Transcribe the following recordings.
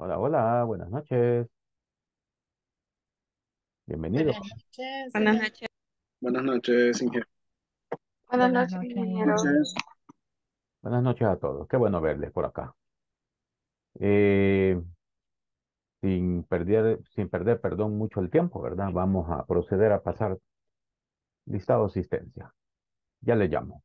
Hola, hola, buenas noches. bienvenidos Buenas noches. Buenas noches. Buenas noches, ingeniero. Buenas noches, ingeniero. Buenas noches a todos. Qué bueno verles por acá. Eh, sin perder, sin perder, perdón, mucho el tiempo, ¿verdad? Vamos a proceder a pasar listado asistencia. Ya le llamo.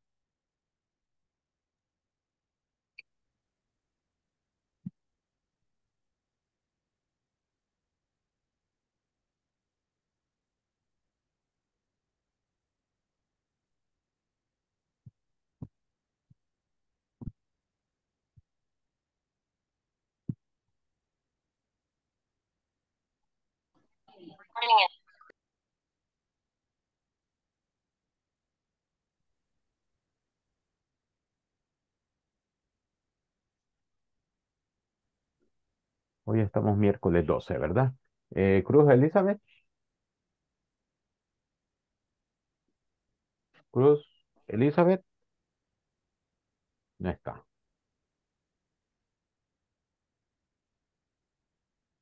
Hoy estamos miércoles 12, ¿verdad? Eh, Cruz Elizabeth. Cruz Elizabeth. No está.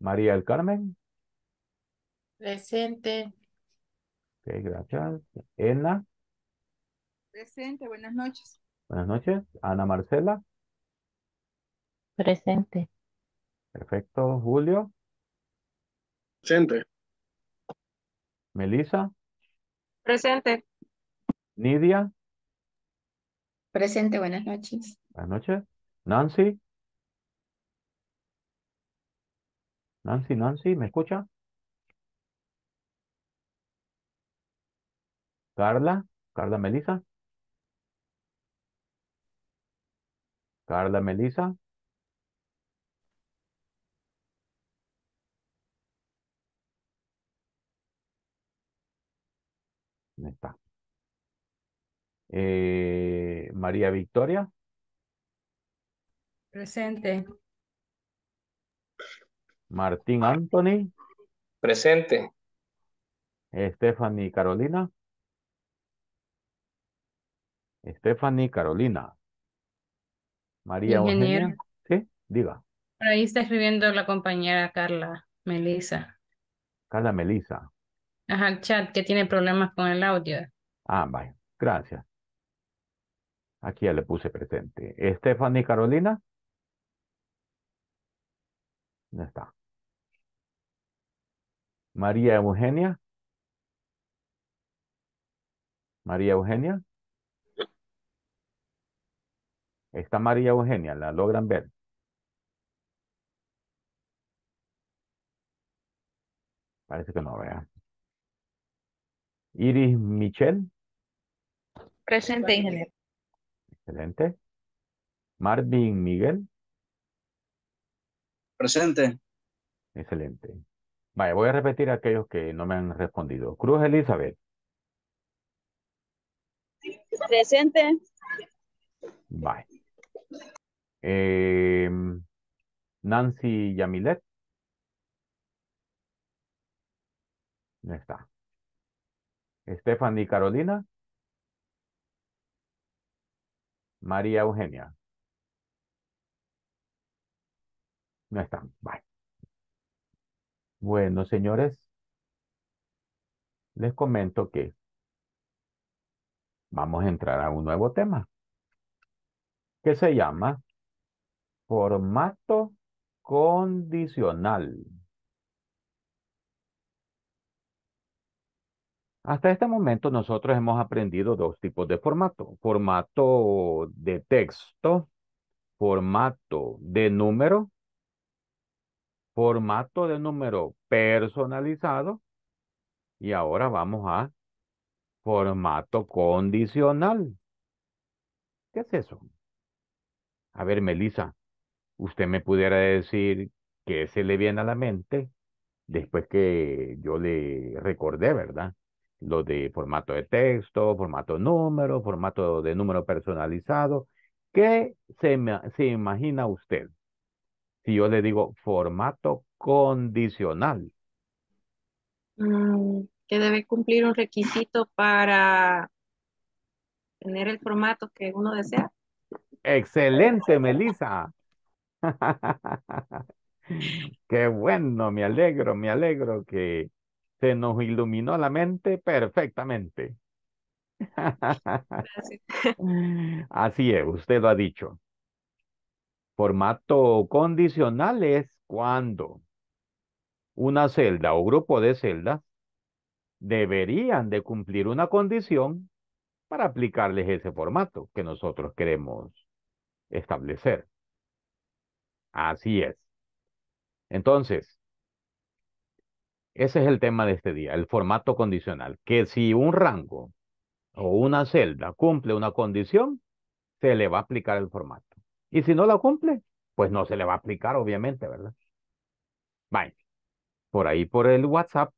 María del Carmen. Presente. Ok, gracias. Ena. Presente, buenas noches. Buenas noches. Ana Marcela. Presente. Perfecto. Julio. Presente. Melissa. Presente. Nidia. Presente, buenas noches. Buenas noches. Nancy. Nancy, Nancy, ¿me escucha? Carla, Carla Melisa. Carla Melisa. está. Eh, María Victoria. Presente. Martín Anthony. Presente. Stephanie Carolina. Stephanie Carolina. María Eugenia. Sí, diga. Por ahí está escribiendo la compañera Carla Melisa. Carla Melisa. Ajá, chat que tiene problemas con el audio. Ah, vaya. Gracias. Aquí ya le puse presente. Stephanie Carolina. No está. María Eugenia. María Eugenia. Está María Eugenia, ¿la logran ver? Parece que no, vea. Iris Michel. Presente, ingeniero. Excelente. Marvin Miguel. Presente. Excelente. Vaya, voy a repetir a aquellos que no me han respondido. Cruz Elizabeth. Presente. Bye. Em, Nancy Yamilet. No está. Stephanie Carolina. María Eugenia. No está Bueno, señores, les comento que vamos a entrar a un nuevo tema que se llama Formato condicional. Hasta este momento nosotros hemos aprendido dos tipos de formato. Formato de texto, formato de número, formato de número personalizado y ahora vamos a formato condicional. ¿Qué es eso? A ver, Melissa, usted me pudiera decir qué se le viene a la mente después que yo le recordé, ¿verdad? Lo de formato de texto, formato número, formato de número personalizado. ¿Qué se, imagina usted? Si yo le digo formato condicional. Mm, que debe cumplir un requisito para tener el formato que uno desea. Excelente, Melissa. Qué bueno, me alegro, me alegro que se nos iluminó la mente perfectamente. Así es, usted lo ha dicho. Formato condicional es cuando una celda o grupo de celdas deberían de cumplir una condición para aplicarles ese formato que nosotros queremos establecer. Así es. Entonces, ese es el tema de este día, el formato condicional, que si un rango o una celda cumple una condición, se le va a aplicar el formato. Y si no la cumple, pues no se le va a aplicar, obviamente, ¿verdad? Vaya, por ahí por el WhatsApp,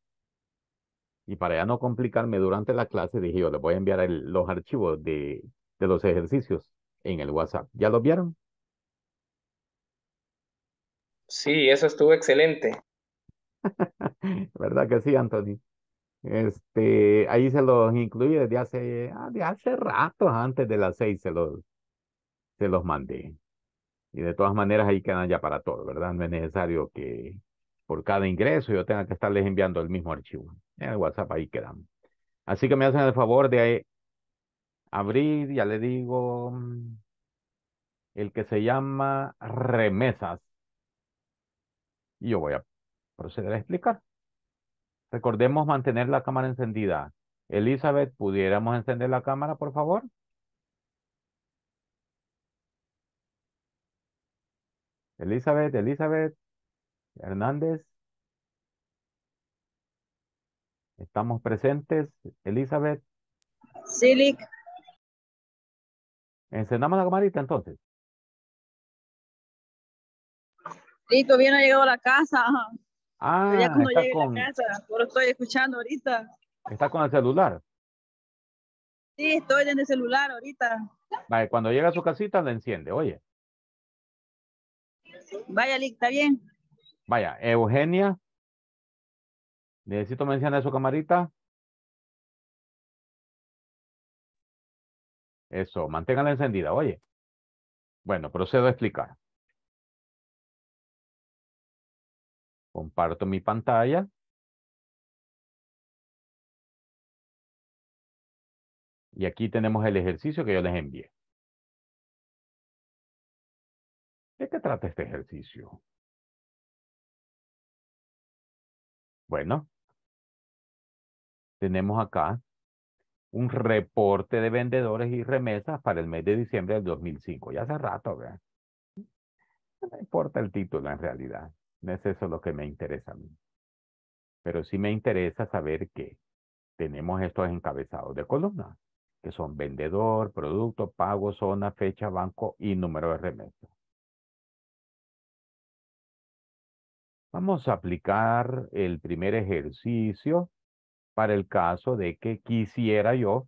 y para ya no complicarme durante la clase, dije yo, les voy a enviar los archivos de, los ejercicios en el WhatsApp. ¿Ya lo vieron? Sí, eso estuvo excelente. ¿Verdad que sí, Anthony? Este, ahí se los incluye desde hace, ah, de hace rato, antes de las seis se los, se los mandé. Y de todas maneras ahí quedan ya para todo, ¿verdad? No es necesario que por cada ingreso yo tenga que estarles enviando el mismo archivo. En el WhatsApp ahí quedan. Así que me hacen el favor de abrir, ya le digo, mm, el que se llama remesas. Y yo voy a proceder a explicar. Recordemos mantener la cámara encendida. Elizabeth, ¿pudiéramos encender la cámara, por favor? Elizabeth, Elizabeth, Hernández. ¿Estamos presentes, Elizabeth? Sí, Encendamos la camarita entonces. Y todavía ha llegado a la casa. Ah, ya cuando llegue a la casa, lo estoy escuchando ahorita. ¿Está con el celular? Sí, estoy en el celular ahorita. Vale, cuando llega a su casita la enciende, oye. Vaya, Lick, ¿está bien? Vaya, Eugenia. Necesito mencionar su camarita. Eso, manténgala encendida, oye. Bueno, procedo a explicar. Comparto mi pantalla. Y aquí tenemos el ejercicio que yo les envié. ¿De qué trata este ejercicio? Bueno, tenemos acá un reporte de vendedores y remesas para el mes de diciembre del 2005. Ya hace rato, ¿verdad? No importa el título en realidad. No es eso lo que me interesa a mí. Pero sí me interesa saber que tenemos estos encabezados de columna, que son vendedor, producto, pago, zona, fecha, banco y número de remesas. Vamos a aplicar el primer ejercicio para el caso de que quisiera yo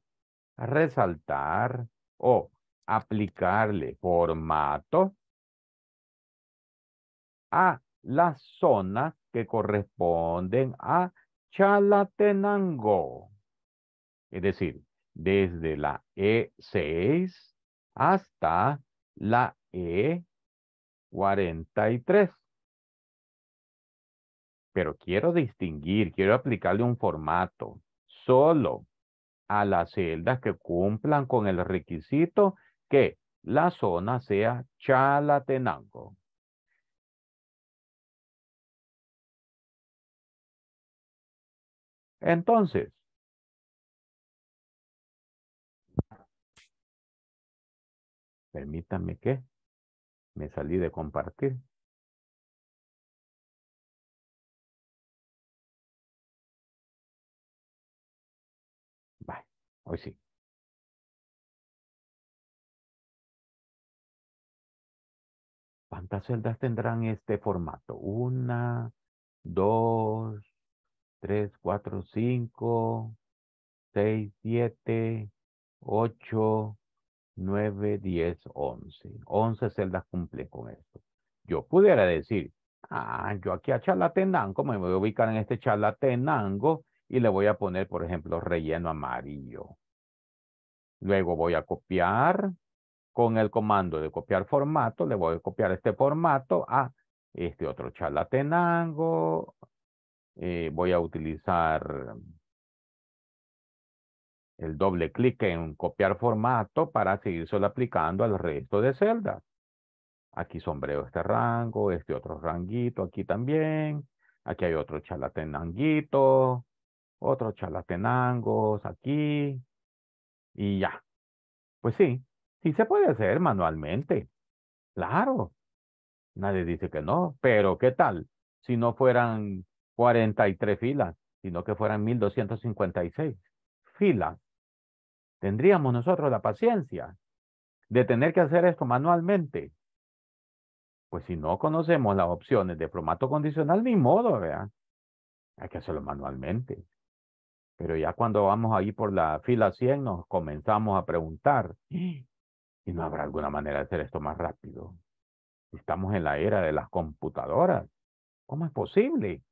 resaltar o aplicarle formato a las zonas que corresponden a Chalatenango. Es decir, desde la E6 hasta la E43. Pero quiero distinguir, quiero aplicarle un formato solo a las celdas que cumplan con el requisito que la zona sea Chalatenango. Entonces, permítanme que me salí de compartir. Vale, hoy sí. ¿Cuántas celdas tendrán este formato? Una, dos, 3, 4, 5, 6, 7, 8, 9, 10, 11. 11 celdas cumple con esto. Yo pudiera decir, ah, yo aquí a Charlatenango me voy a ubicar en este Charlatenango y le voy a poner, por ejemplo, relleno amarillo. Luego voy a copiar con el comando de copiar formato, le voy a copiar este formato a este otro charlatenango, eh, voy a utilizar el doble clic en copiar formato para seguir solo aplicando al resto de celdas. Aquí sombreo este rango, este otro ranguito aquí también. Aquí hay otro chalatenanguito, otro chalatenangos aquí. Y ya. Pues sí, sí se puede hacer manualmente. Claro. Nadie dice que no, pero ¿qué tal si no fueran 43 filas, sino que fueran 1256 filas. Tendríamos nosotros la paciencia de tener que hacer esto manualmente. Pues si no conocemos las opciones de formato condicional, ni modo, vea. Hay que hacerlo manualmente. Pero ya cuando vamos ahí por la fila 100 nos comenzamos a preguntar, ¿y no habrá alguna manera de hacer esto más rápido? Estamos en la era de las computadoras. ¿Cómo es posible?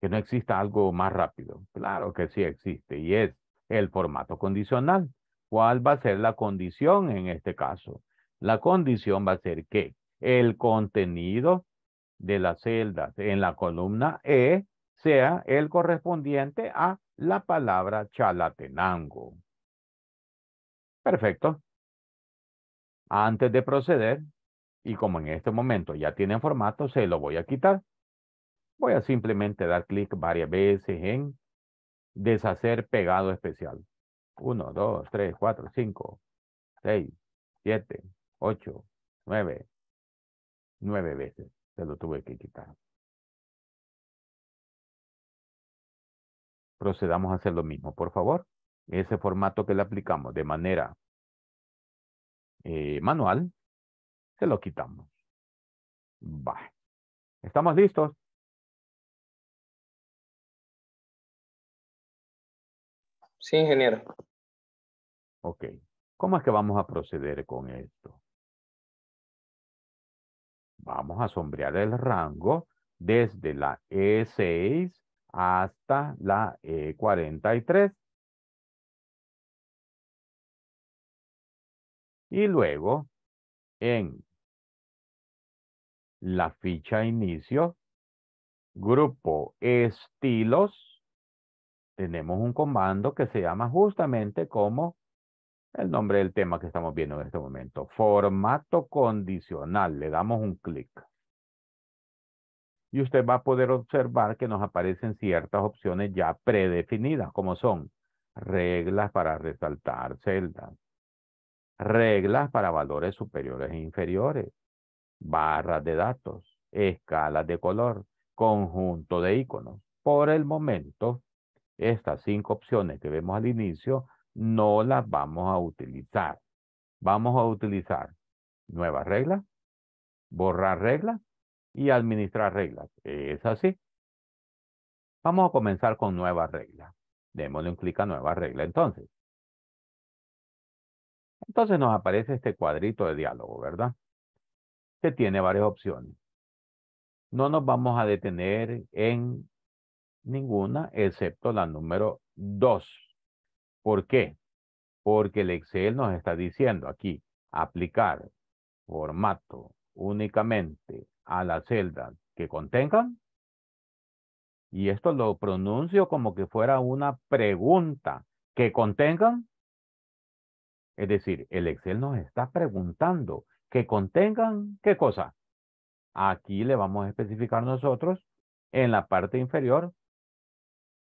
que no exista algo más rápido. Claro que sí existe y es el formato condicional. ¿Cuál va a ser la condición en este caso? La condición va a ser que el contenido de las celdas en la columna E sea el correspondiente a la palabra Chalatenango. Perfecto. Antes de proceder, y como en este momento ya tienen formato, se lo voy a quitar. Voy a simplemente dar clic varias veces en deshacer pegado especial. 1, 2, 3, 4, 5, 6, siete, ocho, nueve. Nueve veces. Se lo tuve que quitar. Procedamos a hacer lo mismo, por favor. Ese formato que le aplicamos de manera eh, manual, se lo quitamos. Va. ¿Estamos listos? Sí, ingeniero. Ok. ¿Cómo es que vamos a proceder con esto? Vamos a sombrear el rango desde la E6 hasta la E43. Y luego, en la ficha inicio, grupo estilos, tenemos un comando que se llama justamente como el nombre del tema que estamos viendo en este momento. Formato condicional. Le damos un clic. Y usted va a poder observar que nos aparecen ciertas opciones ya predefinidas, como son reglas para resaltar celdas, reglas para valores superiores e inferiores, barras de datos, escalas de color, conjunto de iconos. Por el momento, estas cinco opciones que vemos al inicio, no las vamos a utilizar. Vamos a utilizar nueva regla, borrar reglas y administrar reglas. Es así. Vamos a comenzar con nueva regla. Démosle un clic a nueva regla entonces. Entonces nos aparece este cuadrito de diálogo, ¿verdad? Que tiene varias opciones. No nos vamos a detener en ninguna excepto la número 2. ¿Por qué? Porque el Excel nos está diciendo aquí, aplicar formato únicamente a las celdas que contengan. Y esto lo pronuncio como que fuera una pregunta que contengan. Es decir, el Excel nos está preguntando que contengan qué cosa. Aquí le vamos a especificar nosotros en la parte inferior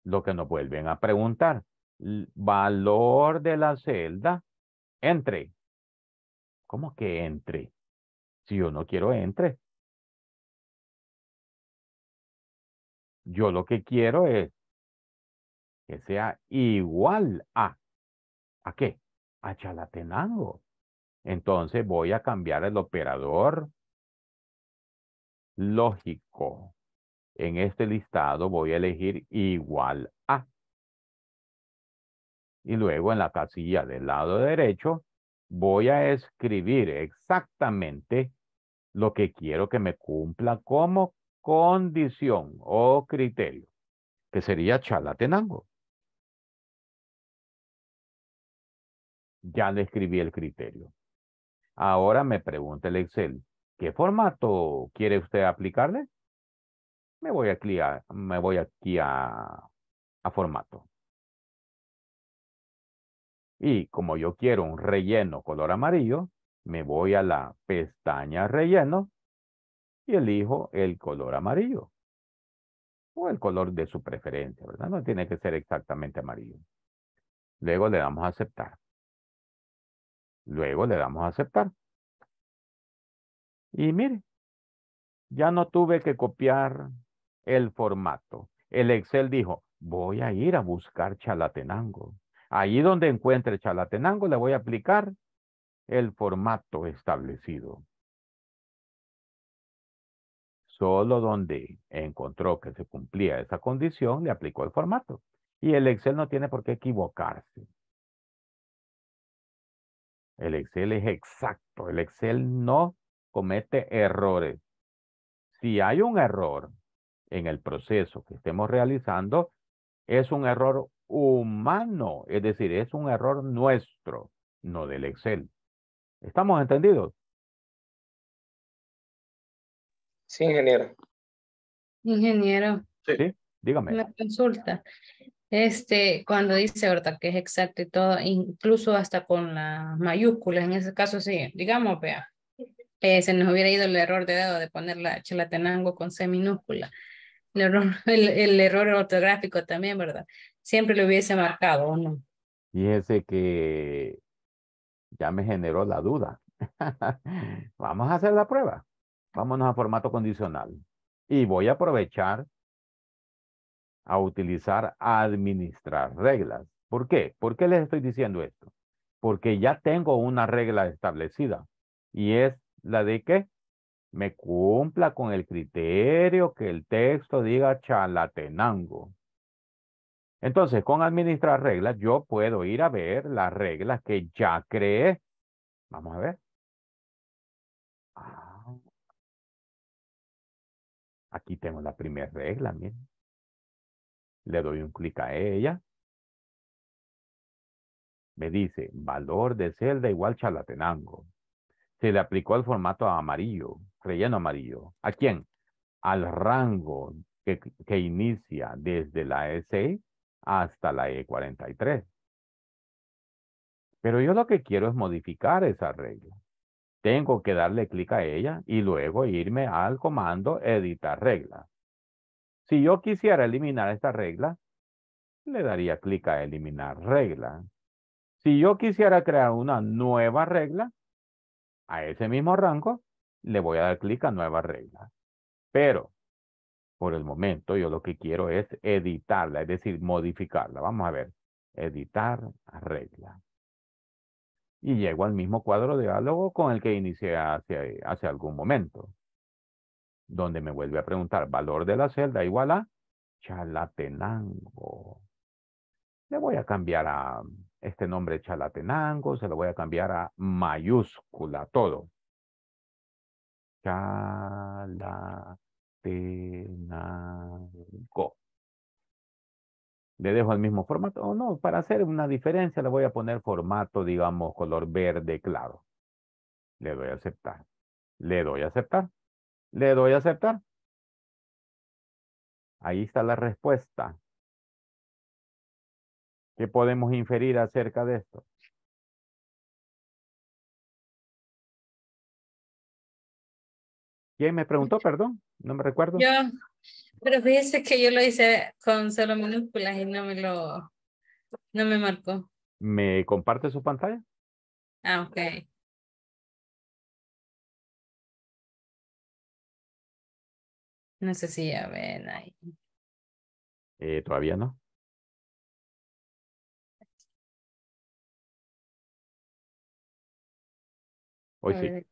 lo que nos vuelven a preguntar. Valor de la celda entre. ¿Cómo que entre? Si yo no quiero entre. Yo lo que quiero es que sea igual a. ¿A qué? A Chalatenango. Entonces voy a cambiar el operador lógico. En este listado voy a elegir igual a. Y luego en la casilla del lado derecho voy a escribir exactamente lo que quiero que me cumpla como condición o criterio, que sería Chalatenango. Ya le escribí el criterio. Ahora me pregunta el Excel, ¿qué formato quiere usted aplicarle? me voy aquí a, me voy aquí a, formato. Y como yo quiero un relleno color amarillo, me voy a la pestaña relleno y elijo el color amarillo. O el color de su preferencia, ¿verdad? No tiene que ser exactamente amarillo. Luego le damos a aceptar. Luego le damos a aceptar. Y mire, ya no tuve que copiar el formato. El Excel dijo, voy a ir a buscar Chalatenango. Allí donde encuentre Chalatenango le voy a aplicar el formato establecido. Solo donde encontró que se cumplía esa condición, le aplicó el formato. Y el Excel no tiene por qué equivocarse. El Excel es exacto. El Excel no comete errores. Si hay un error, en el proceso que estemos realizando es un error humano, es decir, es un error nuestro, no del Excel. ¿Estamos entendidos? Sí, ingeniero. Ingeniero. Sí, dígame. Una consulta. Este, cuando dice, ¿verdad? Que es exacto y todo, incluso hasta con las mayúsculas, en ese caso sí, digamos, vea, eh, se nos hubiera ido el error de dado de poner la chelatenango con C minúscula. el error, ortográfico también, ¿verdad? Siempre lo hubiese marcado o no. Fíjese que ya me generó la duda. Vamos a hacer la prueba. Vámonos a formato condicional. Y voy a aprovechar a utilizar a administrar reglas. ¿Por qué? ¿Por qué les estoy diciendo esto? Porque ya tengo una regla establecida y es la de que me cumpla con el criterio que el texto diga Chalatenango. Entonces, con administrar reglas, yo puedo ir a ver las reglas que ya creé. Vamos a ver. Ah. aquí tengo la primera regla, miren. Le doy un clic a ella. Me dice, valor de celda igual Chalatenango. Se le aplicó el formato amarillo relleno amarillo. ¿A quién? Al rango que, que inicia desde la E6 hasta la E43. Pero yo lo que quiero es modificar esa regla. Tengo que darle clic a ella y luego irme al comando editar regla. Si yo quisiera eliminar esta regla, le daría clic a eliminar regla. Si yo quisiera crear una nueva regla a ese mismo rango, le voy a dar clic a nueva regla. Pero por el momento yo lo que quiero es editarla, es decir, modificarla. Vamos a ver, editar regla. Y llego al mismo cuadro de diálogo con el que inicié hace, hace algún momento, donde me vuelve a preguntar valor de la celda igual a Chalatenango. Le voy a cambiar a este nombre Chalatenango, se lo voy a cambiar a mayúscula, todo. Le dejo el mismo formato. O no, para hacer una diferencia le voy a poner formato, digamos, color verde claro. Le doy a aceptar. Le doy a aceptar. Le doy a aceptar. Ahí está la respuesta. ¿Qué podemos inferir acerca de esto? ¿Quién me preguntó, perdón? No me recuerdo. Yo, pero fíjese que yo lo hice con solo minúsculas y no me lo, no me marcó. ¿Me comparte su pantalla? Ah, ok. No sé si ya ven ahí. Eh, Todavía no. Hoy sí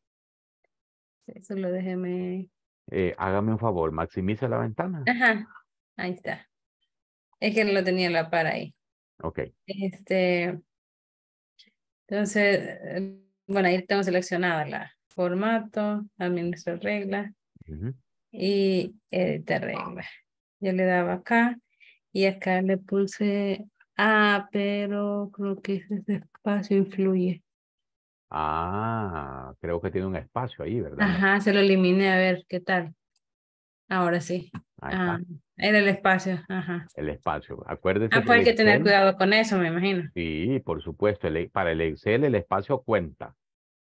eso lo déjeme. Eh, hágame un favor, maximiza la ventana. Ajá, ahí está. Es que no lo tenía la par ahí. Ok. Este, entonces, eh, bueno, ahí tengo seleccionada la formato, administrar reglas y editar reglas. Yo le daba acá y acá le puse, ah, pero creo que ese espacio influye. Ah, creo que tiene un espacio ahí, ¿verdad? Ajá, se lo eliminé a ver qué tal. Ahora sí. Ah, Era el espacio, ajá. El espacio. Acuérdese. Ah, pues hay que tener cuidado con eso, me imagino. Sí, por supuesto. para el Excel el espacio cuenta.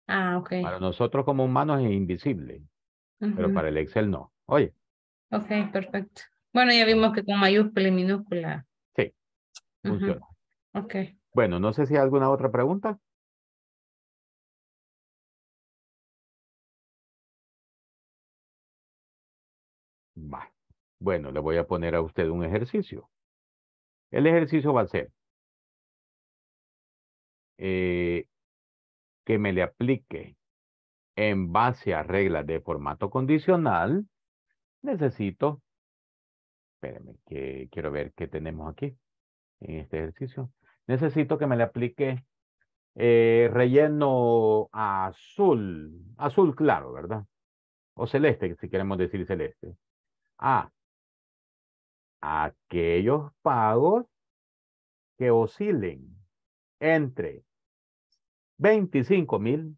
Ah, ok. Para nosotros como humanos es invisible, pero para el Excel no. Oye. Ok, perfecto. Bueno, ya vimos que con mayúscula y minúscula. Sí, funciona. Ok. Bueno, no sé si hay alguna otra pregunta. Bueno, le voy a poner a usted un ejercicio. El ejercicio va a ser eh, que me le aplique en base a reglas de formato condicional. Necesito, espérenme, que quiero ver qué tenemos aquí en este ejercicio. Necesito que me le aplique eh, relleno azul, azul claro, ¿verdad? O celeste, si queremos decir celeste. Ah aquellos pagos que oscilen entre veinticinco mil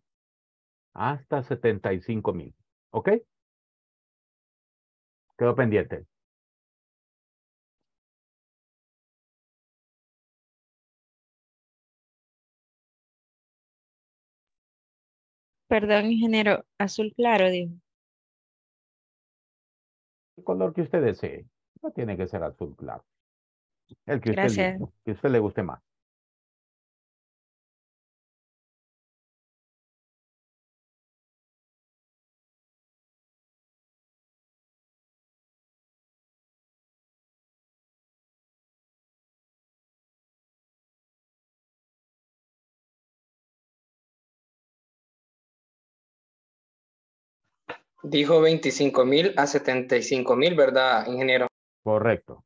hasta setenta y cinco mil. ¿Ok? Quedó pendiente. Perdón, ingeniero, azul claro, dijo. El color que usted desee. No tiene que ser azul claro. El que, usted, usted le guste más. Dijo 25 mil a 75 mil, ¿verdad, ingeniero? Correcto.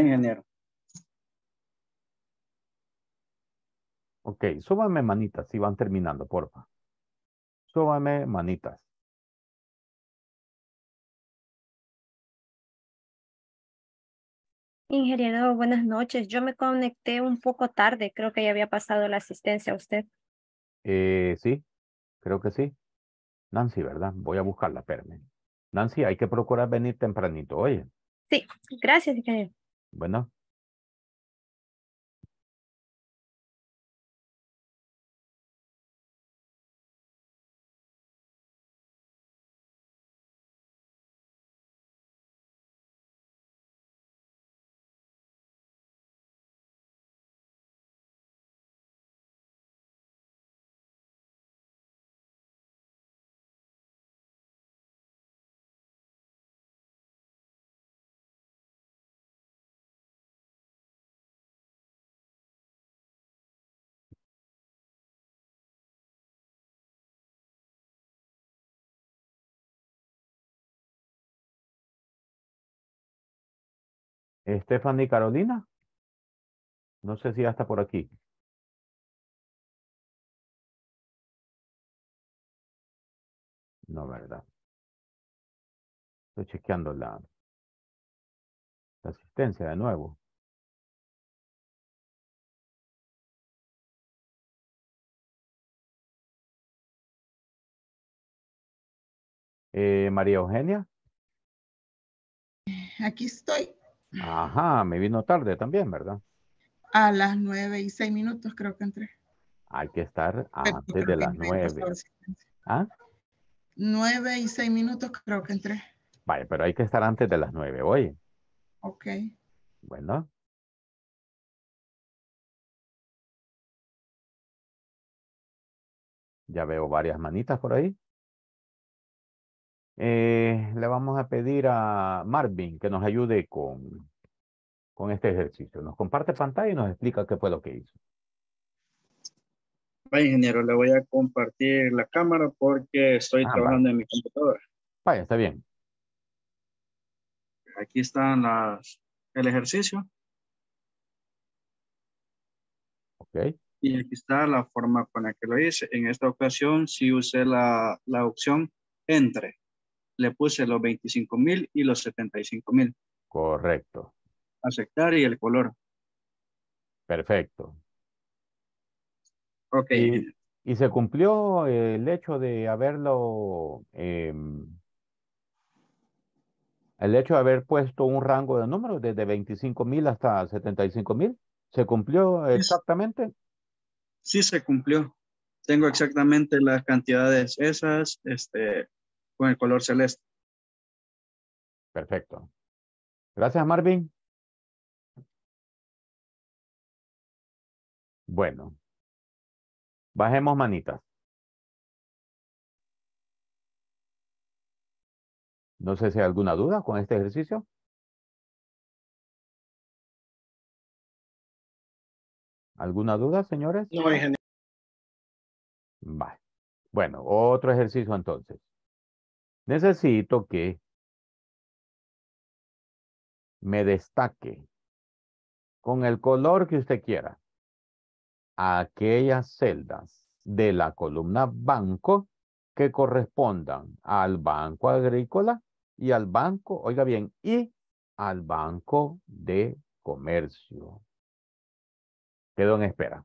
ingeniero. Ok, súbame manitas si van terminando, porfa. Súbame manitas. Ingeniero, buenas noches. Yo me conecté un poco tarde. Creo que ya había pasado la asistencia a usted. Eh, sí, creo que sí. Nancy, ¿verdad? Voy a buscarla, perme. Nancy, hay que procurar venir tempranito, oye. Sí, gracias, ingeniero. Bueno. y Carolina. No sé si hasta por aquí. No, ¿verdad? Estoy chequeando la, la asistencia de nuevo. Eh, María Eugenia. Aquí estoy. Ajá, me vino tarde también, ¿verdad? A las nueve y seis minutos creo que entré. Hay que estar antes de las nueve. ¿Ah? Nueve y seis minutos creo que entré. Vale, pero hay que estar antes de las nueve, hoy. Ok. Bueno. Ya veo varias manitas por ahí. Eh, le vamos a pedir a Marvin que nos ayude con, con este ejercicio. Nos comparte pantalla y nos explica qué fue lo que hizo. Vaya, ingeniero, le voy a compartir la cámara porque estoy ah, trabajando en mi computadora. Vaya, está bien. Aquí está el ejercicio. Ok. Y aquí está la forma con la que lo hice. En esta ocasión sí usé la, la opción entre le puse los 25 mil y los 75 mil. Correcto. Aceptar y el color. Perfecto. Ok. ¿Y, se cumplió el hecho de haberlo... Em, el hecho de haber puesto un rango de números desde 25 mil hasta 75 mil, ¿se cumplió exactamente? Sí, se cumplió. Tengo exactamente las cantidades esas, este, con el color celeste. Perfecto. Gracias, Marvin. Bueno, bajemos manitas. No sé si hay alguna duda con este ejercicio. ¿Alguna duda, señores? No, ingeniero. Vale. Bueno, otro ejercicio entonces. Necesito que me destaque con el color que usted quiera a aquellas celdas de la columna banco que correspondan al banco agrícola y al banco, oiga bien, y al banco de comercio. Quedo en espera.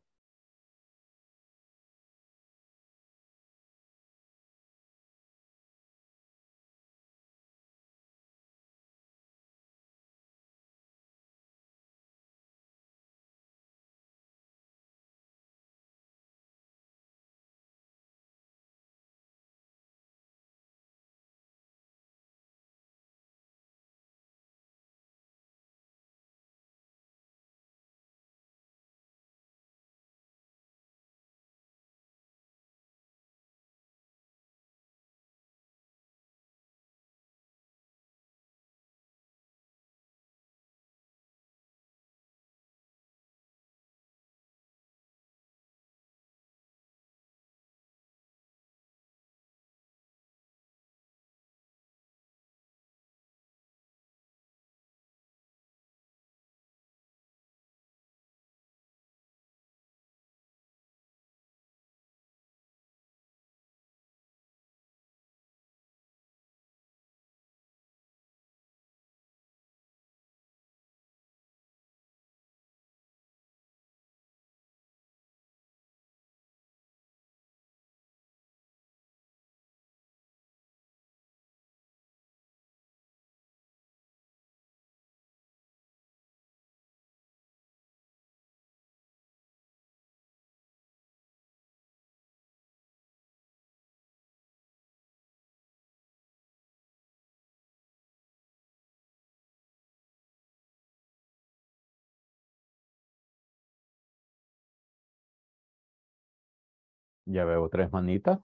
Ya veo tres manitas.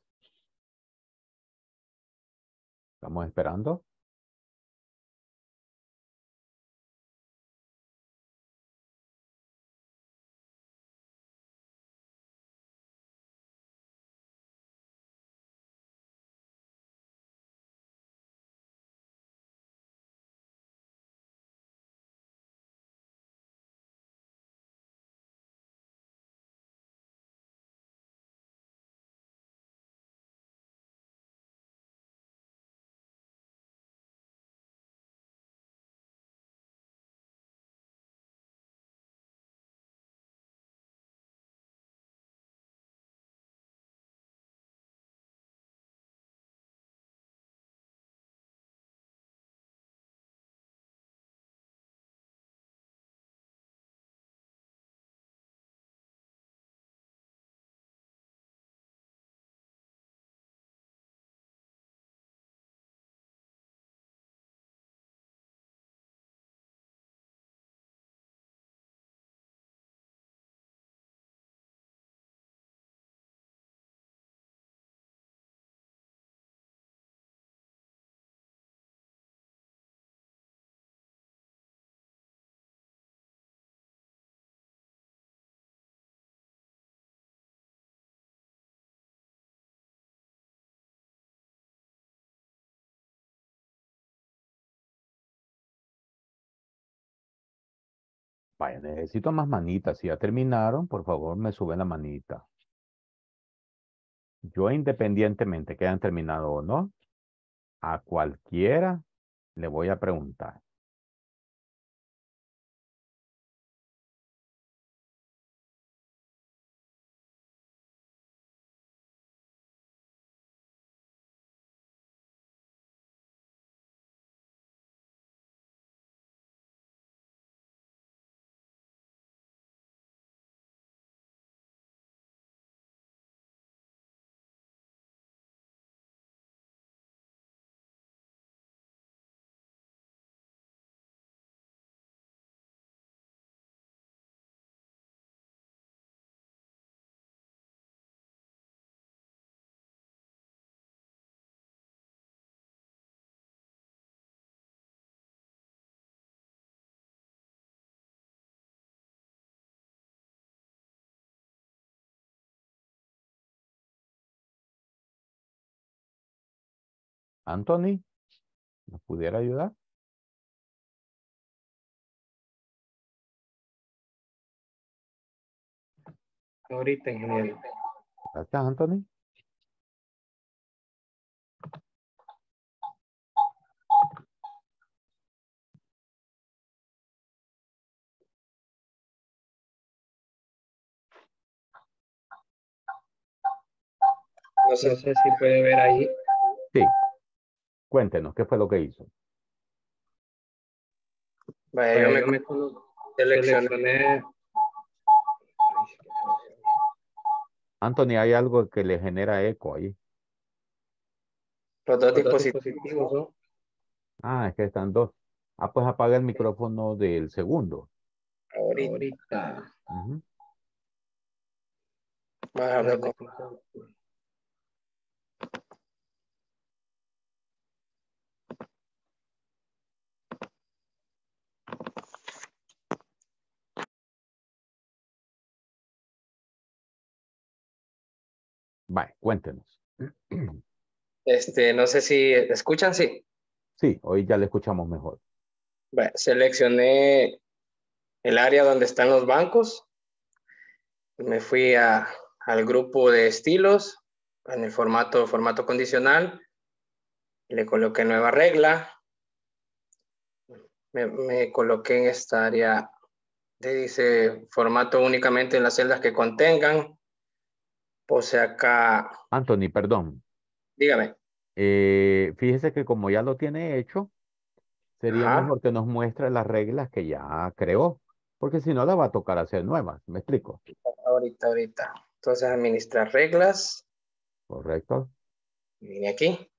Estamos esperando. Vaya, necesito más manitas. Si ya terminaron, por favor, me suben la manita. Yo independientemente que hayan terminado o no, a cualquiera le voy a preguntar. Anthony, ¿nos pudiera ayudar? Ahorita, ingeniero. Gracias, Anthony. no sé si puede ver ahí. Sí. Cuéntenos, ¿qué fue lo que hizo? Vaya, pues yo me seleccioné. Anthony, hay algo que le genera eco ahí. Los dos dispositivos, ¿no? Ah, es que están dos. Ah, pues apaga el micrófono del segundo. Ahorita. Uh Vale, cuéntenos. Este, no sé si escuchan, sí. Sí, hoy ya le escuchamos mejor. Bueno, seleccioné el área donde están los bancos. Me fui a, al grupo de estilos en el formato, formato condicional. Le coloqué nueva regla. Me, coloqué en esta área. de, dice formato únicamente en las celdas que contengan sea, acá. Anthony, perdón. Dígame. Eh, fíjese que como ya lo tiene hecho, sería mejor que nos muestre las reglas que ya creó, porque si no la va a tocar hacer nuevas, ¿me explico? Ahorita, ahorita. Entonces administrar reglas. Correcto. Vine aquí.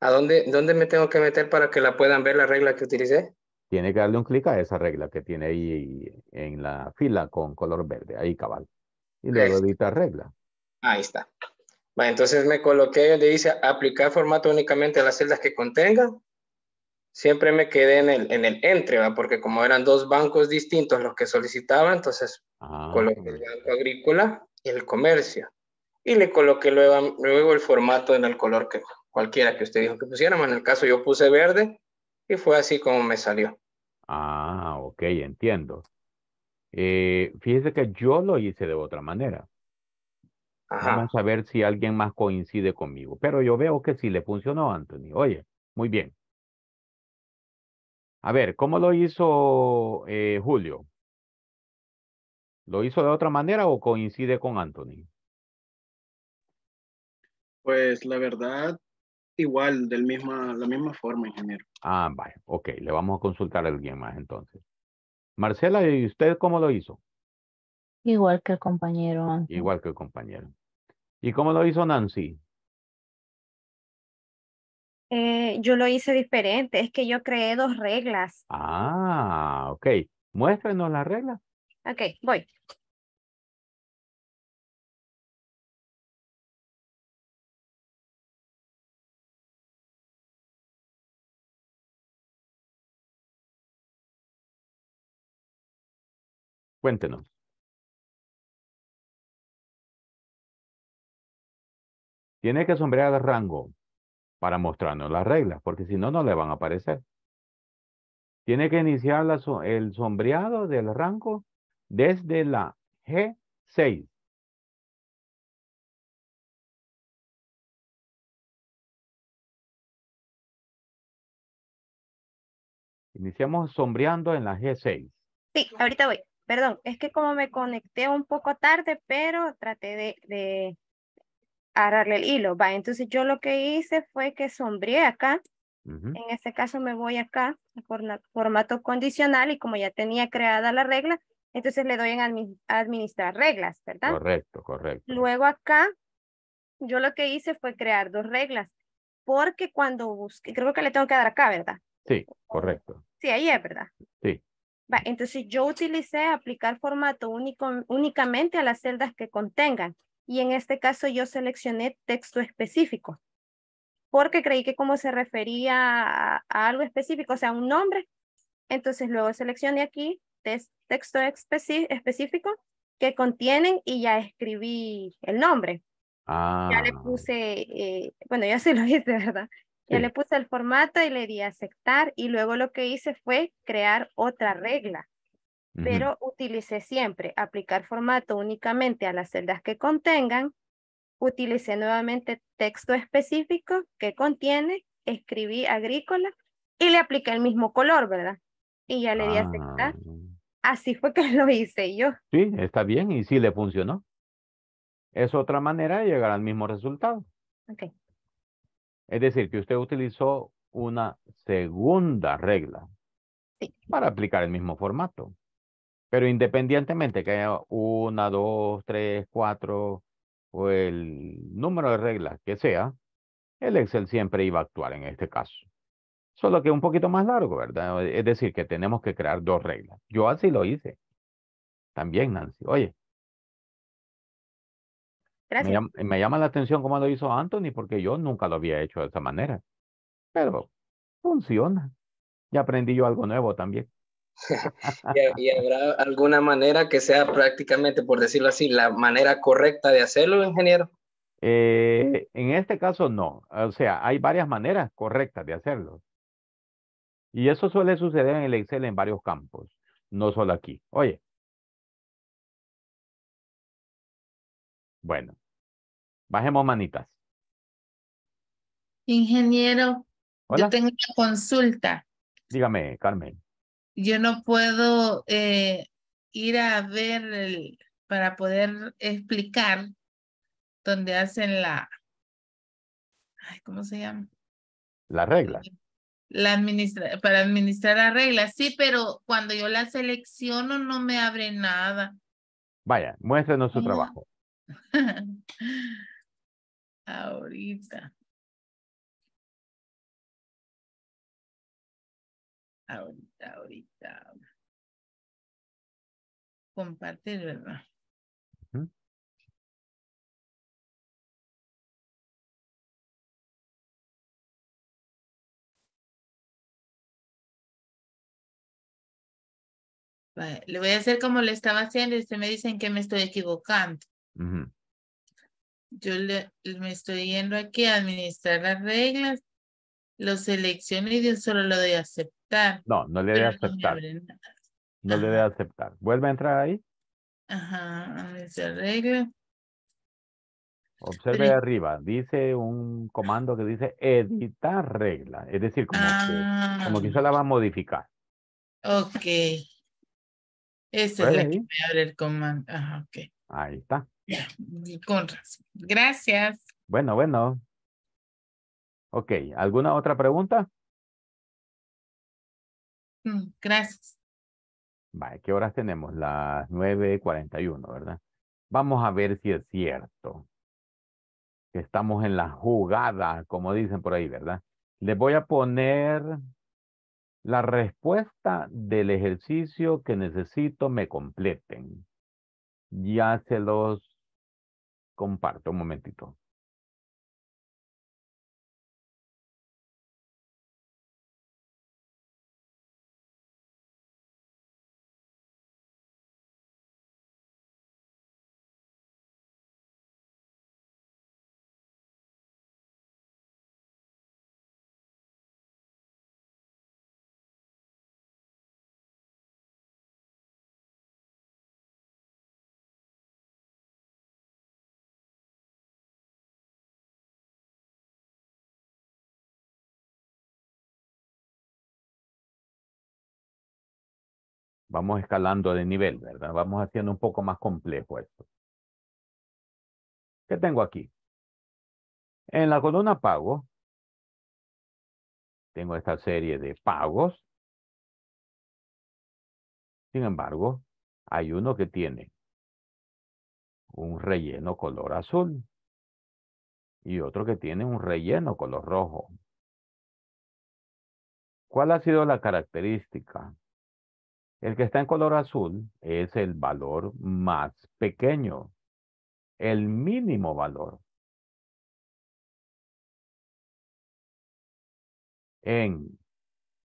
¿A dónde, dónde me tengo que meter para que la puedan ver la regla que utilicé? Tiene que darle un clic a esa regla que tiene ahí en la fila con color verde, ahí cabal y la edita regla. Ahí está. entonces me coloqué donde dice aplicar formato únicamente a las celdas que contenga Siempre me quedé en el, en el entre, porque como eran dos bancos distintos los que solicitaban, entonces ah, coloqué el banco agrícola y el comercio. Y le coloqué luego, luego el formato en el color que cualquiera que usted dijo que pusiéramos. En el caso yo puse verde y fue así como me salió. Ah, ok, entiendo. Eh, fíjese que yo lo hice de otra manera. Vamos a ver si alguien más coincide conmigo. Pero yo veo que sí le funcionó, Anthony. Oye, muy bien. A ver, ¿cómo lo hizo eh, Julio? ¿Lo hizo de otra manera o coincide con Anthony? Pues la verdad, igual, de misma, la misma forma, ingeniero. Ah, vale, ok, le vamos a consultar a alguien más entonces. Marcela, ¿y usted cómo lo hizo? Igual que el compañero. Igual que el compañero. ¿Y cómo lo hizo Nancy? Eh, yo lo hice diferente, es que yo creé dos reglas. Ah, ok. Muéstrenos las reglas. Ok, voy. Cuéntenos. Tiene que sombrear el rango para mostrarnos las reglas, porque si no, no le van a aparecer. Tiene que iniciar el sombreado del rango desde la G6. Iniciamos sombreando en la G6. Sí, ahorita voy. Perdón, es que como me conecté un poco tarde, pero traté de, de agarrarle el hilo. Va, entonces yo lo que hice fue que sombré acá. En este caso me voy acá, por formato condicional, y como ya tenía creada la regla, entonces le doy en administrar reglas, ¿verdad? Correcto, correcto. Luego acá, yo lo que hice fue crear dos reglas, porque cuando busqué, creo que le tengo que dar acá, ¿verdad? Sí, correcto. Sí, ahí es, ¿verdad? Sí. Entonces yo utilicé aplicar formato únicamente a las celdas que contengan y en este caso yo seleccioné texto específico porque creí que como se refería a, algo específico, o sea, un nombre, entonces luego seleccioné aquí texto específico que contienen y ya escribí el nombre. Ya le ah. puse, eh, bueno, ya se lo hice, ¿verdad? Ya le puse el formato y le di aceptar y luego lo que hice fue crear otra regla, pero utilicé siempre aplicar formato únicamente a las celdas que contengan, utilicé nuevamente texto específico que contiene, escribí agrícola y le apliqué el mismo color, ¿verdad? Y ya le di ah. aceptar. Así fue que lo hice yo. Sí, está bien y sí le funcionó. Es otra manera de llegar al mismo resultado. Okay. Es decir, que usted utilizó una segunda regla para aplicar el mismo formato. Pero independientemente que haya una, dos, tres, cuatro o el número de reglas que sea, el Excel siempre iba a actuar en este caso. Solo que un poquito más largo, ¿verdad? Es decir, que tenemos que crear dos reglas. Yo así lo hice. También, Nancy. Oye, eh, me llama, la atención cómo lo hizo Anthony, porque yo nunca lo había hecho de esa manera. Pero funciona. Ya aprendí yo algo nuevo también. y, habrá alguna manera que sea prácticamente, por decirlo así, la manera correcta de hacerlo, ingeniero? Eh, en este caso no. O sea, hay varias maneras correctas de hacerlo. Y eso suele suceder en el Excel en varios campos, no solo aquí. Oye. Bueno. Bajemos manitas. Ingeniero, yo tengo una consulta. Dígame, Carmen. Yo no puedo eh, ir a ver para poder explicar dónde hacen la, ¿cómo se llama? Las reglas. La administra, para administrar las reglas, sí, pero cuando yo la selecciono no me abre nada. Vaya, muéstrenos su trabajo. Ahorita. Ahorita, ahorita. Compartir, ¿verdad? Le voy a hacer como le estaba haciendo y usted me dicen que me estoy equivocando yo le, me estoy yendo aquí a administrar las reglas, lo selecciono y yo solo lo doy a aceptar. No, no le doy a aceptar. No, le doy a aceptar. Vuelve a entrar ahí. Ajá, administrar reglas. Observe arriba, dice un comando que dice editar regla, es decir, como, que, ah. como la va a modificar. Ok. esa es el que me abre el comando. Ahí está. Con Gracias. Bueno, bueno. Ok, ¿alguna otra pregunta? Mm, gracias. Vale, ¿qué horas tenemos? Las 9.41, ¿verdad? Vamos a ver si es cierto. Estamos en la jugada, como dicen por ahí, ¿verdad? Les voy a poner la respuesta del ejercicio que necesito me completen. Ya se los comparto un momentito. Vamos escalando de nivel, ¿verdad? Vamos haciendo un poco más complejo esto. ¿Qué tengo aquí? En la columna pago, tengo esta serie de pagos. Sin embargo, hay uno que tiene un relleno color azul y otro que tiene un relleno color rojo. ¿Cuál ha sido la característica? El que está en color azul es el valor más pequeño, el mínimo valor. En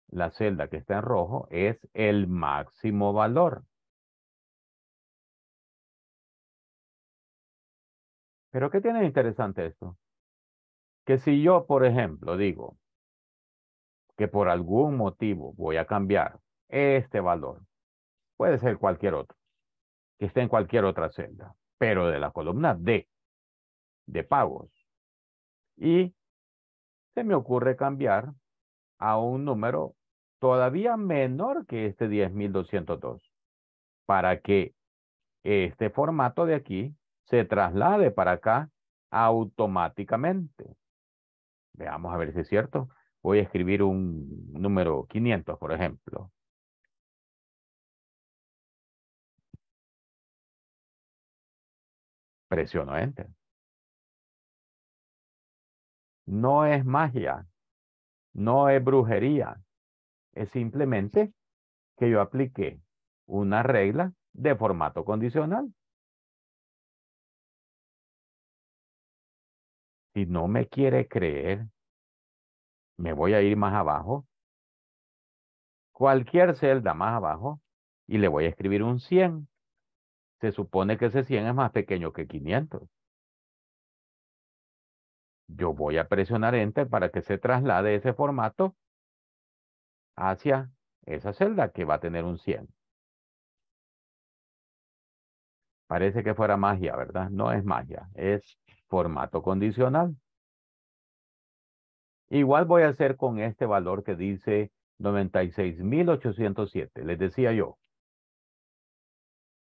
la celda que está en rojo es el máximo valor. Pero ¿qué tiene de interesante esto? Que si yo, por ejemplo, digo que por algún motivo voy a cambiar este valor. Puede ser cualquier otro, que esté en cualquier otra celda, pero de la columna D, de pagos. Y se me ocurre cambiar a un número todavía menor que este 10.202 para que este formato de aquí se traslade para acá automáticamente. Veamos a ver si es cierto. Voy a escribir un número 500, por ejemplo. Presiono Enter. No es magia, no es brujería, es simplemente que yo aplique una regla de formato condicional. Si no me quiere creer, me voy a ir más abajo. Cualquier celda más abajo y le voy a escribir un 100 se supone que ese 100 es más pequeño que 500. Yo voy a presionar Enter para que se traslade ese formato hacia esa celda que va a tener un 100. Parece que fuera magia, ¿verdad? No es magia, es formato condicional. Igual voy a hacer con este valor que dice 96.807. Les decía yo,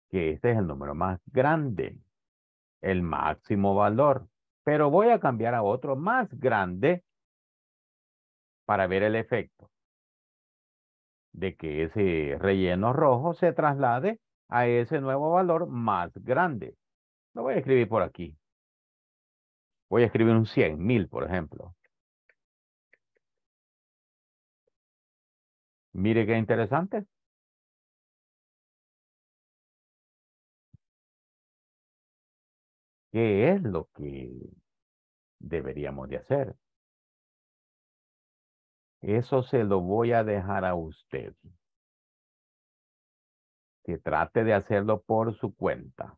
que este es el número más grande, el máximo valor. Pero voy a cambiar a otro más grande para ver el efecto de que ese relleno rojo se traslade a ese nuevo valor más grande. Lo voy a escribir por aquí. Voy a escribir un 100 mil, por ejemplo. Mire qué interesante. qué es lo que deberíamos de hacer. Eso se lo voy a dejar a usted. Que trate de hacerlo por su cuenta.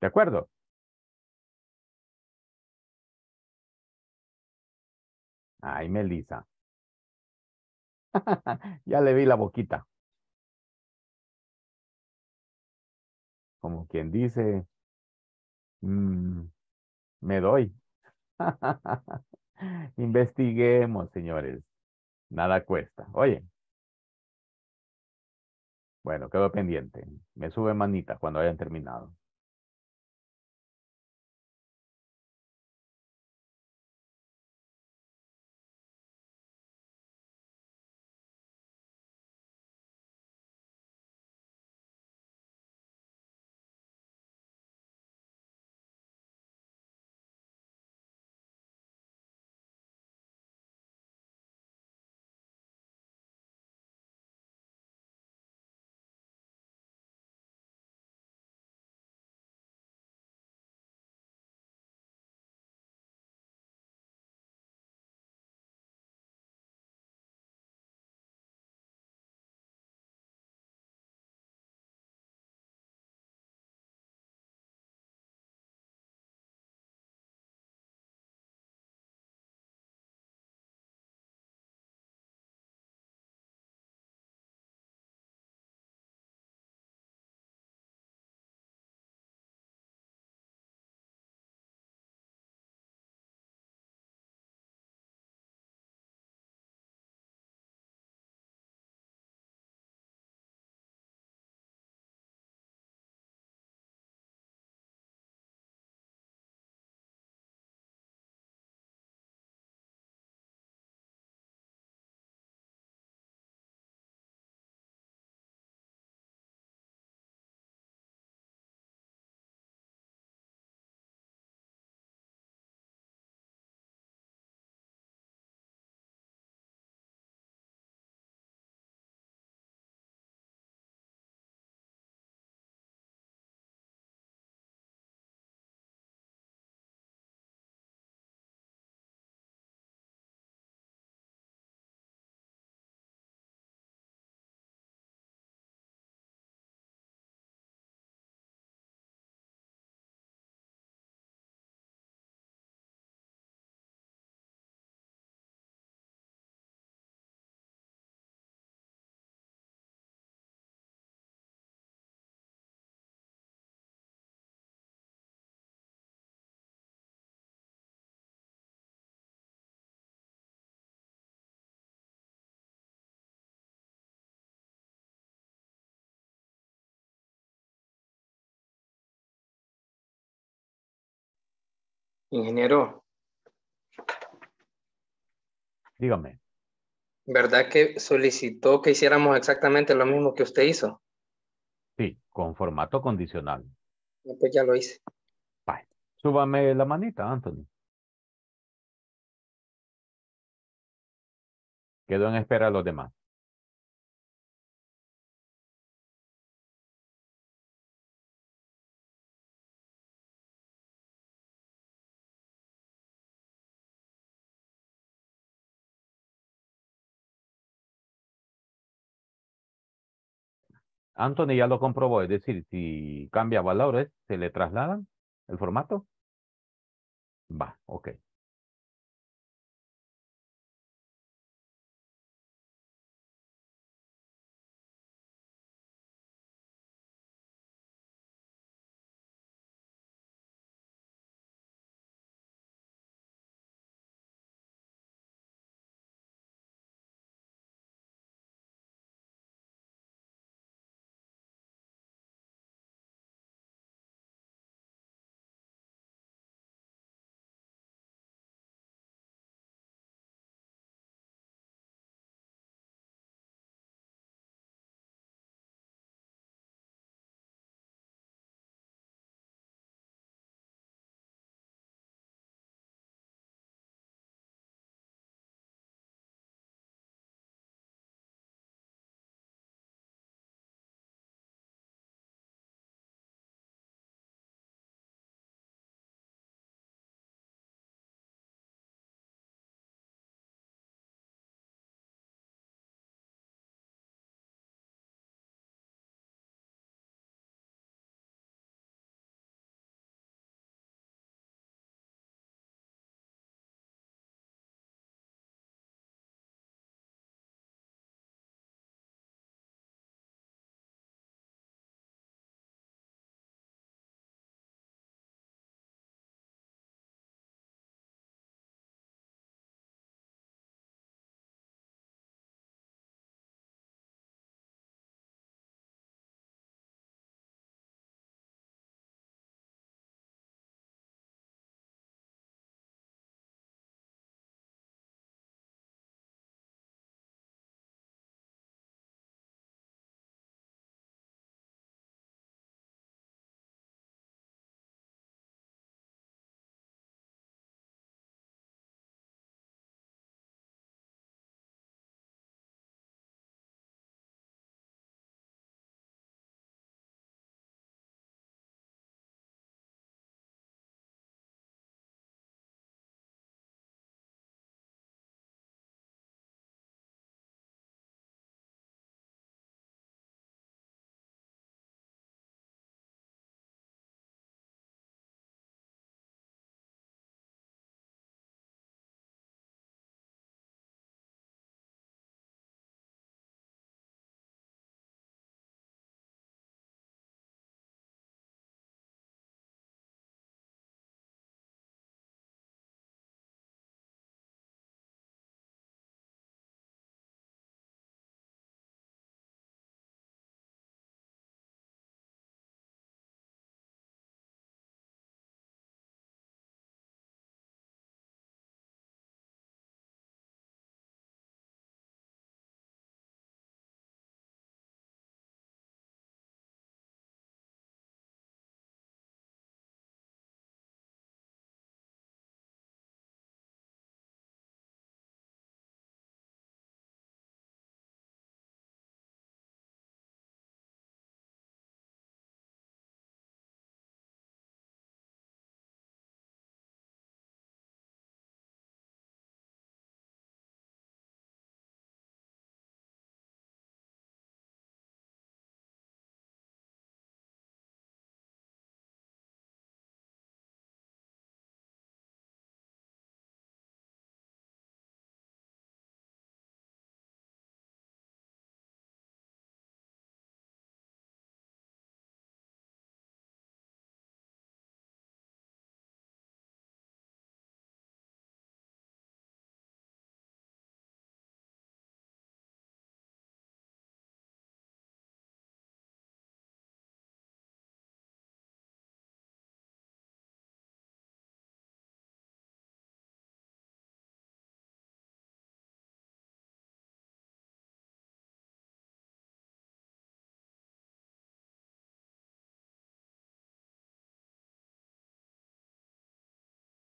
¿De acuerdo? Ay, Melissa. ya le vi la boquita. Como quien dice, Mm, me doy. Investiguemos, señores. Nada cuesta. Oye. Bueno, quedo pendiente. Me sube manita cuando hayan terminado. Ingeniero. Dígame. ¿Verdad que solicitó que hiciéramos exactamente lo mismo que usted hizo? Sí, con formato condicional. Ah, pues ya lo hice. Súbame la manita, Anthony. Quedó en espera a los demás. Anthony ya lo comprobó, es decir, si cambia valores, se le trasladan el formato. Va, ok.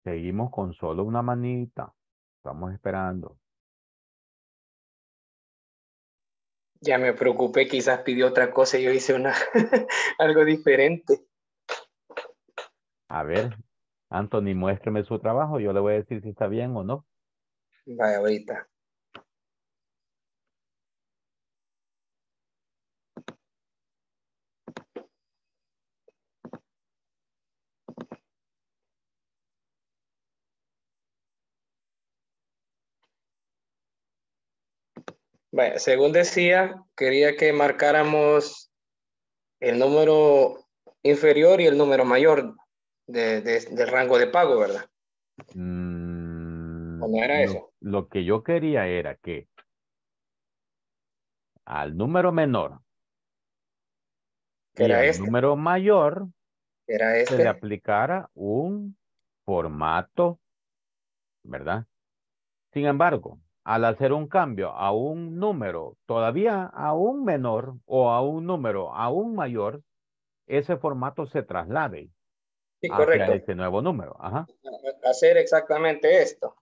Seguimos con solo una manita. Estamos esperando. Ya me preocupé, quizás pidió otra cosa y yo hice una algo diferente. A ver, Anthony, muéstrame su trabajo. Yo le voy a decir si está bien o no. Vaya, ahorita. según decía, quería que marcáramos el número inferior y el número mayor del rango de pago, ¿verdad? Mm, era eso? Lo que yo quería era que al número menor que era y este? número mayor era este? se le este. aplicara un formato, ¿verdad? Sin embargo, al hacer un cambio a un número todavía a un menor o a un número aún mayor, ese formato se traslade sí, correcto. este nuevo número. Hacer exactamente esto.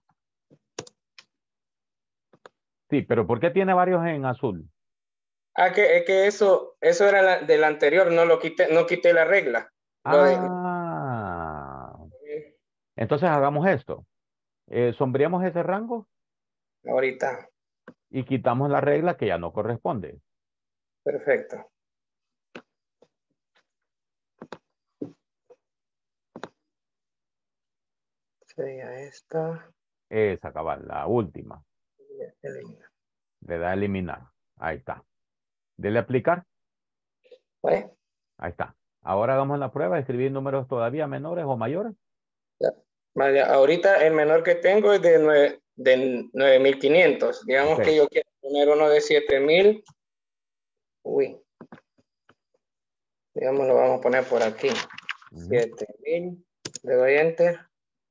Sí, pero ¿por qué tiene varios en azul? Ah, que, que eso, eso era la, del anterior, no lo quité, no quité la regla. Ah. Entonces hagamos esto. Eh, ¿Sombreamos ese rango? ahorita. Y quitamos la regla que ya no corresponde. Perfecto. Sería esta. Esa, cabal, la última. Le da a eliminar. Ahí está. Dele aplicar. Ahí está. Ahora hagamos la prueba, de escribir números todavía menores o mayores. ahorita el menor que tengo es de 9, de 9500. Digamos que yo quiero poner uno de 7000. Uy. Digamos, lo vamos a poner por aquí. 7000. Le doy enter.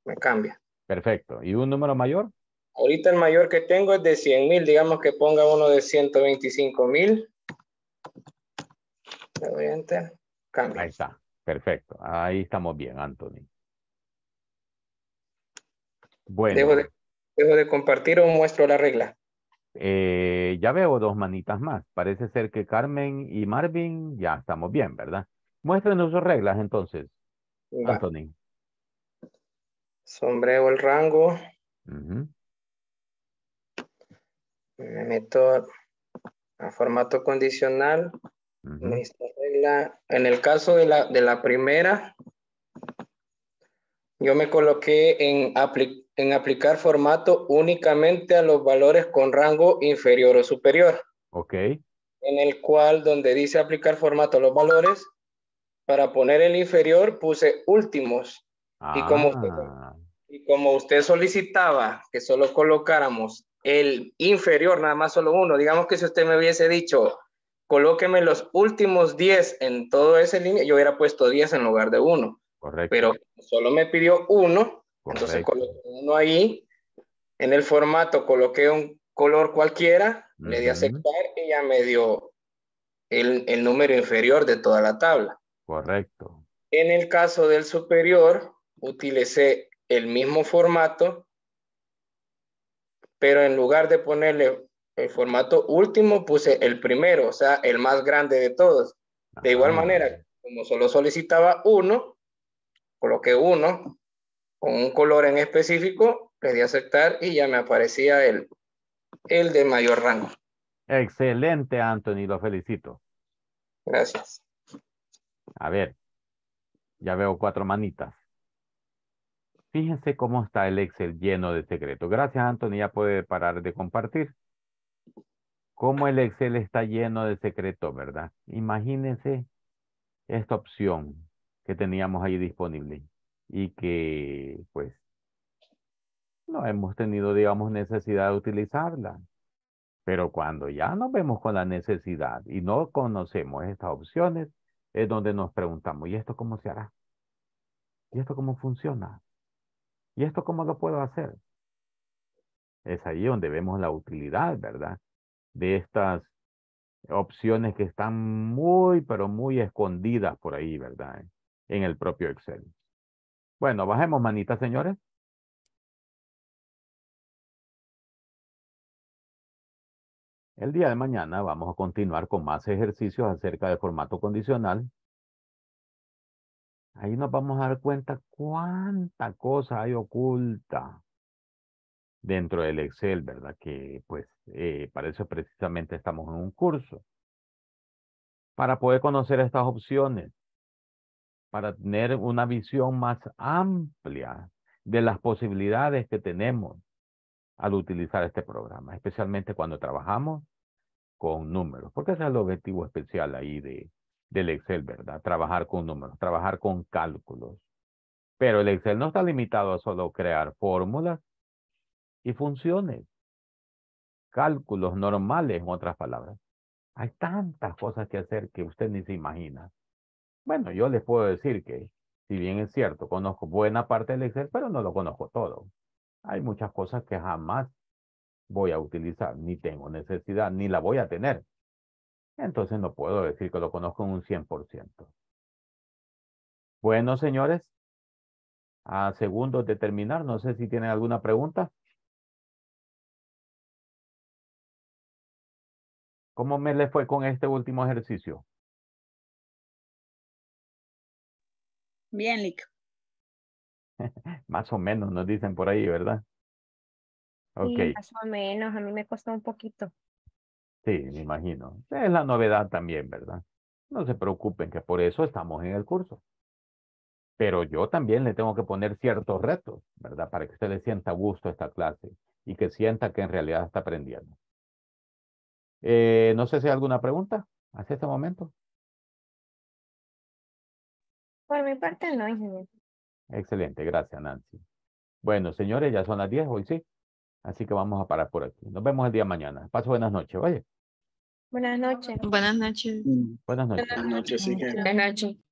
Me cambia. Perfecto. ¿Y un número mayor? Ahorita el mayor que tengo es de 100,000. Digamos que ponga uno de 125,000. Le doy enter. Cambia. Ahí está. Perfecto. Ahí estamos bien, Anthony. Bueno. ¿Dejo de compartir o muestro la regla? Eh, ya veo dos manitas más. Parece ser que Carmen y Marvin ya estamos bien, ¿verdad? Muéstrenos sus reglas entonces, Sombreo el rango. Me meto a formato condicional. En el caso de la, de la primera, yo me coloqué en aplicar en aplicar formato únicamente a los valores con rango inferior o superior. Ok. En el cual, donde dice aplicar formato a los valores, para poner el inferior puse últimos. Y, como usted, ah. y como usted solicitaba que solo colocáramos el inferior, nada más solo uno, digamos que si usted me hubiese dicho, colóqueme los últimos 10 en todo ese línea, yo hubiera puesto 10 en lugar de uno. Correcto. Pero solo me pidió uno, entonces Entonces uno ahí, en el formato coloqué un color cualquiera, le di a aceptar y ya me dio el, el, número inferior de toda la tabla. Correcto. En el caso del superior, utilicé el mismo formato, pero en lugar de ponerle el formato último, puse el primero, o sea, el más grande de todos. De igual ah. manera, como solo solicitaba uno, coloqué uno, con un color en específico, pedí aceptar y ya me aparecía el, el de mayor rango. Excelente, Anthony, lo felicito. Gracias. A ver, ya veo cuatro manitas. Fíjense cómo está el Excel lleno de secretos. Gracias, Anthony, ya puede parar de compartir. Cómo el Excel está lleno de secretos, ¿verdad? Imagínense esta opción que teníamos ahí disponible y que pues no hemos tenido, digamos, necesidad de utilizarla. Pero cuando ya nos vemos con la necesidad y no conocemos estas opciones, es donde nos preguntamos, ¿y esto cómo se hará? ¿Y esto cómo funciona? ¿Y esto cómo lo puedo hacer? Es ahí donde vemos la utilidad, ¿verdad? De estas opciones que están muy, pero muy escondidas por ahí, ¿verdad? En el propio Excel. Bueno, bajemos manitas, señores. El día de mañana vamos a continuar con más ejercicios acerca de formato condicional. Ahí nos vamos a dar cuenta cuánta cosa hay oculta dentro del Excel, ¿verdad? Que pues eh, para eso precisamente estamos en un curso. Para poder conocer estas opciones, para tener una visión más amplia de las posibilidades que tenemos al utilizar este programa, especialmente cuando trabajamos con números, porque ese es el objetivo especial ahí de, del Excel, ¿verdad? Trabajar con números, trabajar con cálculos. Pero el Excel no está limitado a solo crear fórmulas y funciones, cálculos normales, en otras palabras. Hay tantas cosas que hacer que usted ni se imagina. Bueno, yo les puedo decir que, si bien es cierto, conozco buena parte del Excel, pero no lo conozco todo. Hay muchas cosas que jamás voy a utilizar, ni tengo necesidad, ni la voy a tener. Entonces no puedo decir que lo conozco en un 100%. Bueno, señores, a segundos de terminar, no sé si tienen alguna pregunta. ¿Cómo me le fue con este último ejercicio? Bien, Lick. más o menos, nos dicen por ahí, ¿verdad? Okay. Sí, más o menos, a mí me costó un poquito. Sí, me imagino. Es la novedad también, ¿verdad? No se preocupen que por eso estamos en el curso. Pero yo también le tengo que poner ciertos retos, ¿verdad? Para que usted le sienta gusto a esta clase y que sienta que en realidad está aprendiendo. Eh, no sé si hay alguna pregunta hacia este momento. Por mi parte no, ingeniero. Excelente, gracias Nancy. Bueno, señores, ya son las 10 hoy, sí. Así que vamos a parar por aquí. Nos vemos el día mañana. Paso buenas noches, vaya. Buenas noches. Buenas noches. Buenas noches. Buenas noches. Buenas noches.